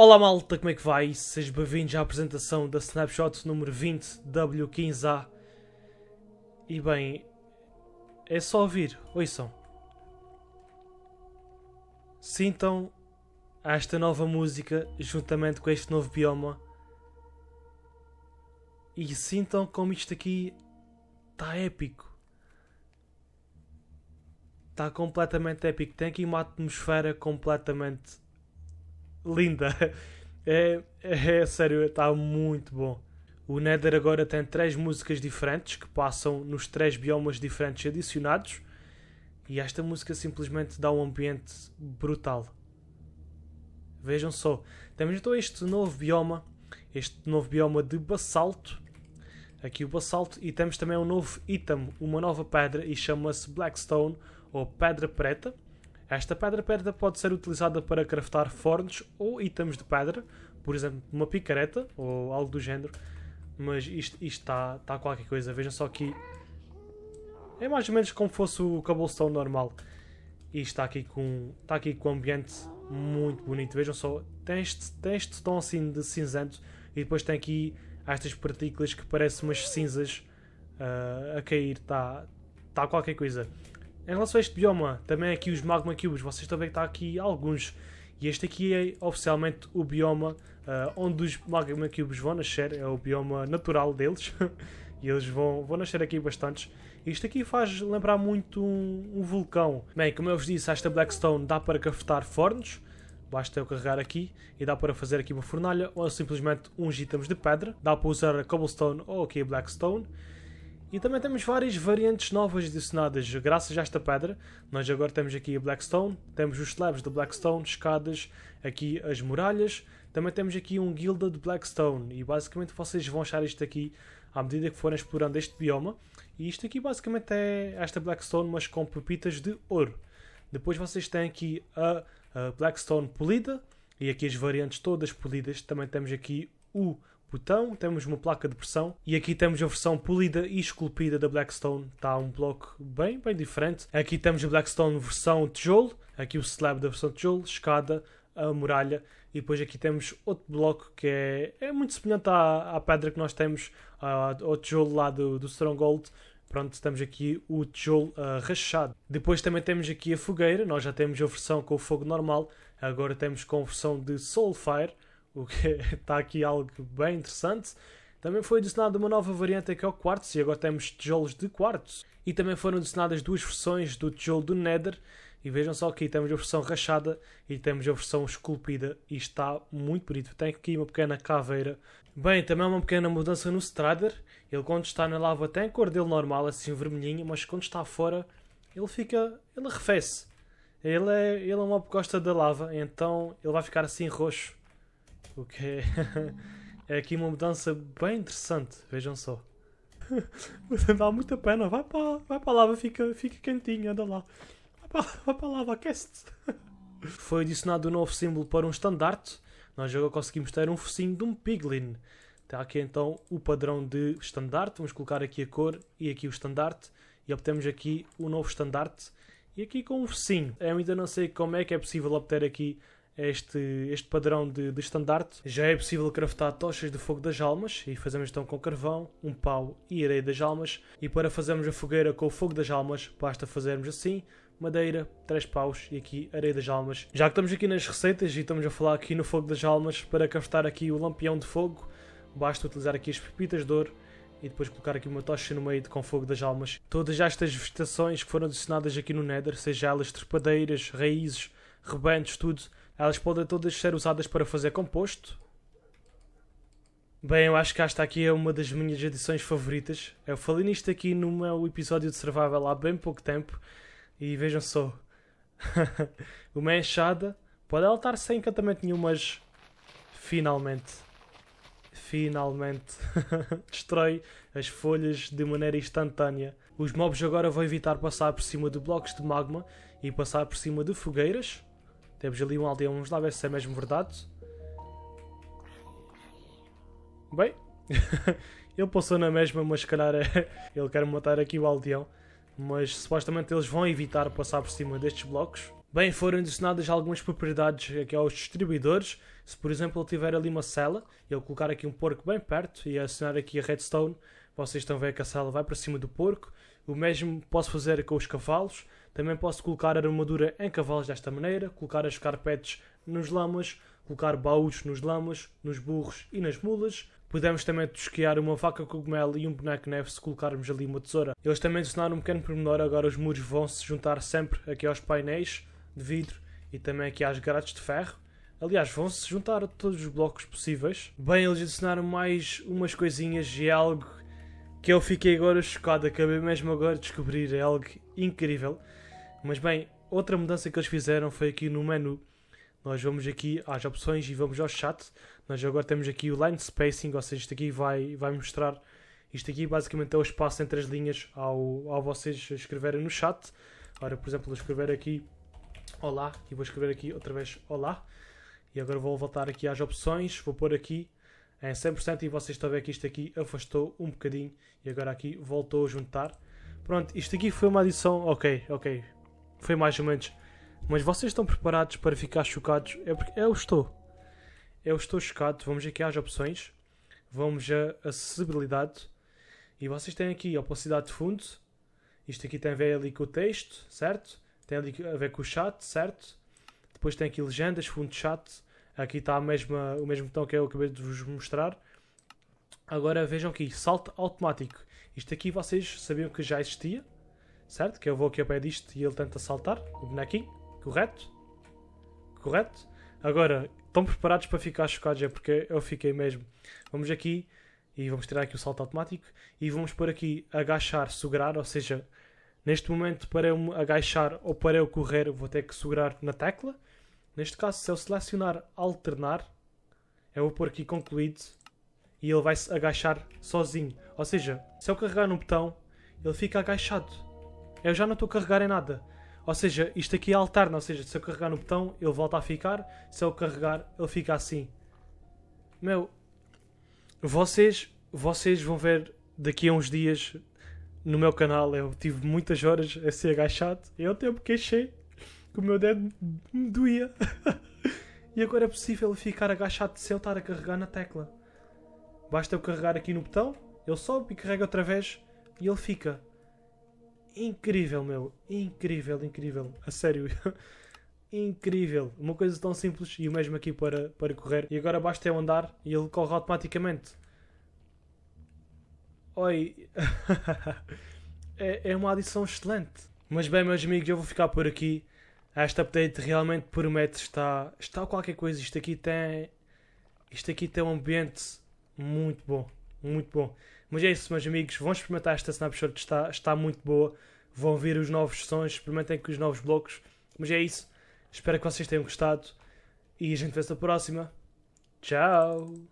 Olá malta, como é que vai? Sejam bem-vindos à apresentação da Snapshot número 20W15A. E bem, é só ouvir, ouçam. Sintam esta nova música juntamente com este novo bioma. E sintam como isto aqui está épico. Está completamente épico. Tem aqui uma atmosfera completamente linda. É, é, é sério, está muito bom. O Nether agora tem três músicas diferentes que passam nos três biomas diferentes adicionados. E esta música simplesmente dá um ambiente brutal. Vejam só, temos então este novo bioma, este novo bioma de basalto. Aqui o basalto e temos também um novo item, uma nova pedra e chama-se Blackstone ou Pedra Preta esta pedra perda pode ser utilizada para craftar fornos ou itens de pedra, por exemplo, uma picareta ou algo do género. Mas isto está tá qualquer coisa, vejam só aqui. É mais ou menos como fosse o cobblestone normal. E está aqui com está aqui com um ambiente muito bonito. Vejam só, tem este, tem este tom assim de cinzento e depois tem aqui estas partículas que parecem umas cinzas uh, a cair. Está tá qualquer coisa. Em relação a este bioma, também aqui os Magma Cubes, vocês também está aqui alguns. E este aqui é oficialmente o bioma uh, onde os Magma Cubes vão nascer, é o bioma natural deles. e eles vão, vão nascer aqui bastantes. Isto aqui faz lembrar muito um, um vulcão. Bem, como eu vos disse, esta Blackstone dá para cafetar fornos. Basta eu carregar aqui e dá para fazer aqui uma fornalha ou simplesmente uns itens de pedra. Dá para usar a cobblestone ou aqui a blackstone. E também temos várias variantes novas adicionadas graças a esta pedra. Nós agora temos aqui a Blackstone, temos os slabs de Blackstone, escadas, aqui as muralhas. Também temos aqui um guilda de Blackstone e basicamente vocês vão achar isto aqui à medida que forem explorando este bioma. E isto aqui basicamente é esta Blackstone, mas com pepitas de ouro. Depois vocês têm aqui a, a Blackstone polida e aqui as variantes todas polidas. Também temos aqui o botão, temos uma placa de pressão e aqui temos a versão polida e esculpida da Blackstone. Está um bloco bem, bem diferente. Aqui temos a Blackstone versão tijolo, aqui o slab da versão tijolo, escada, a muralha e depois aqui temos outro bloco que é, é muito semelhante à, à pedra que nós temos, à, ao tijolo lá do, do Stronghold. Pronto, temos aqui o tijolo uh, rachado. Depois também temos aqui a fogueira, nós já temos a versão com o fogo normal, agora temos com a versão de Soulfire o que está aqui algo bem interessante. Também foi adicionada uma nova variante que é o quartzo e agora temos tijolos de quartzo. E também foram adicionadas duas versões do tijolo do Nether. E vejam só aqui, temos a versão rachada e temos a versão esculpida e está muito bonito. Tem aqui uma pequena caveira. Bem, também uma pequena mudança no Strider. Ele quando está na lava tem cor dele normal, assim vermelhinho, mas quando está fora ele fica... ele arrefece. Ele é, ele é uma gosta da lava, então ele vai ficar assim roxo o que é, é aqui uma mudança bem interessante, vejam só. Dá muita pena, vai para, vai para a lava, fica, fica quentinho, anda lá. Vai para, vai para a lava, aquece-te. Foi adicionado um novo símbolo para um estandarte. Nós agora conseguimos ter um focinho de um piglin. Está aqui então o padrão de estandarte. Vamos colocar aqui a cor e aqui o estandarte. E obtemos aqui o novo estandarte. E aqui com um focinho. Eu ainda não sei como é que é possível obter aqui este, este padrão de, de estandarte. Já é possível craftar tochas de fogo das almas e fazemos então com carvão, um pau e areia das almas. E para fazermos a fogueira com o fogo das almas, basta fazermos assim, madeira, três paus e aqui areia das almas. Já que estamos aqui nas receitas e estamos a falar aqui no fogo das almas, para craftar aqui o lampião de fogo, basta utilizar aqui as pepitas de ouro e depois colocar aqui uma tocha no meio com fogo das almas. Todas estas vegetações que foram adicionadas aqui no Nether, seja elas trepadeiras, raízes, rebentos, tudo, elas podem todas ser usadas para fazer composto. Bem, eu acho que esta aqui é uma das minhas edições favoritas. Eu falei nisto aqui no meu episódio de Survival há bem pouco tempo. E vejam só. uma enxada. Pode ela estar sem encantamento nenhum, mas... Finalmente. Finalmente. Destrói as folhas de maneira instantânea. Os mobs agora vão evitar passar por cima de blocos de magma e passar por cima de fogueiras. Temos ali um aldeão vamos lá, ver se é mesmo verdade. Bem, ele passou na mesma, mas se calhar é... ele quer matar aqui o aldeão. Mas supostamente eles vão evitar passar por cima destes blocos. Bem, foram adicionadas algumas propriedades aqui aos distribuidores. Se por exemplo ele tiver ali uma cela, ele colocar aqui um porco bem perto e acionar aqui a redstone, vocês estão a ver que a cela vai para cima do porco. O mesmo posso fazer com os cavalos. Também posso colocar armadura em cavalos desta maneira, colocar as carpetes nos lamas, colocar baús nos lamas, nos burros e nas mulas. Podemos também tosquear uma faca cogumelo e um boneco neve se colocarmos ali uma tesoura. Eles também adicionaram um pequeno pormenor, agora os muros vão se juntar sempre aqui aos painéis de vidro e também aqui às grades de ferro. Aliás, vão-se juntar a todos os blocos possíveis. Bem, eles adicionaram mais umas coisinhas e algo que eu fiquei agora chocado. Acabei mesmo agora de descobrir algo incrível. Mas bem, outra mudança que eles fizeram foi aqui no menu. Nós vamos aqui às opções e vamos ao chat. Nós agora temos aqui o line spacing, ou seja, isto aqui vai, vai mostrar. Isto aqui basicamente é o espaço entre as linhas ao, ao vocês escreverem no chat. Ora, por exemplo, vou escrever aqui Olá e vou escrever aqui outra vez Olá. E agora vou voltar aqui às opções, vou pôr aqui em 100% e vocês estão a ver que isto aqui afastou um bocadinho e agora aqui voltou a juntar. Pronto, isto aqui foi uma adição, ok, ok. Foi mais ou menos. Mas vocês estão preparados para ficar chocados? É porque eu estou. Eu estou chocado. Vamos aqui às opções. Vamos a acessibilidade. E vocês têm aqui a opacidade de fundo. Isto aqui tem a ver ali com o texto, certo? Tem ali a ver com o chat, certo? Depois tem aqui legendas, fundo de chat. Aqui está a mesma, o mesmo botão que eu acabei de vos mostrar. Agora vejam aqui, salto automático. Isto aqui vocês sabiam que já existia, certo? Que eu vou aqui ao pé disto e ele tenta saltar, o bonequinho, correto? Correto? Agora, estão preparados para ficar chocados? É porque eu fiquei mesmo. Vamos aqui e vamos tirar aqui o salto automático e vamos por aqui agachar, segurar, ou seja, neste momento para eu agachar ou para eu correr vou ter que segurar na tecla. Neste caso, se eu selecionar alternar, eu vou por aqui concluído e ele vai se agachar sozinho. Ou seja, se eu carregar no botão, ele fica agachado. Eu já não estou a carregar em nada. Ou seja, isto aqui é alterna, ou seja, se eu carregar no botão, ele volta a ficar, se eu carregar, ele fica assim. Meu, vocês, vocês vão ver daqui a uns dias no meu canal, eu tive muitas horas a ser agachado, eu até me queixei que o meu dedo me doía. e agora é possível ficar agachado se eu estar a carregar na tecla. Basta eu carregar aqui no botão, ele sobe e carrega outra vez e ele fica. Incrível, meu. Incrível, incrível. A sério. incrível. Uma coisa tão simples e o mesmo aqui para, para correr. E agora basta eu andar e ele corre automaticamente. Oi. é, é uma adição excelente. Mas bem, meus amigos, eu vou ficar por aqui. Esta update realmente promete. estar está qualquer coisa. Isto aqui tem. Isto aqui tem um ambiente muito bom, muito bom. Mas é isso, meus amigos. Vão experimentar esta Snapshot, está, está muito boa. Vão ver os novos sons, experimentem com os novos blocos. Mas é isso. Espero que vocês tenham gostado. E a gente vê-se na próxima. Tchau!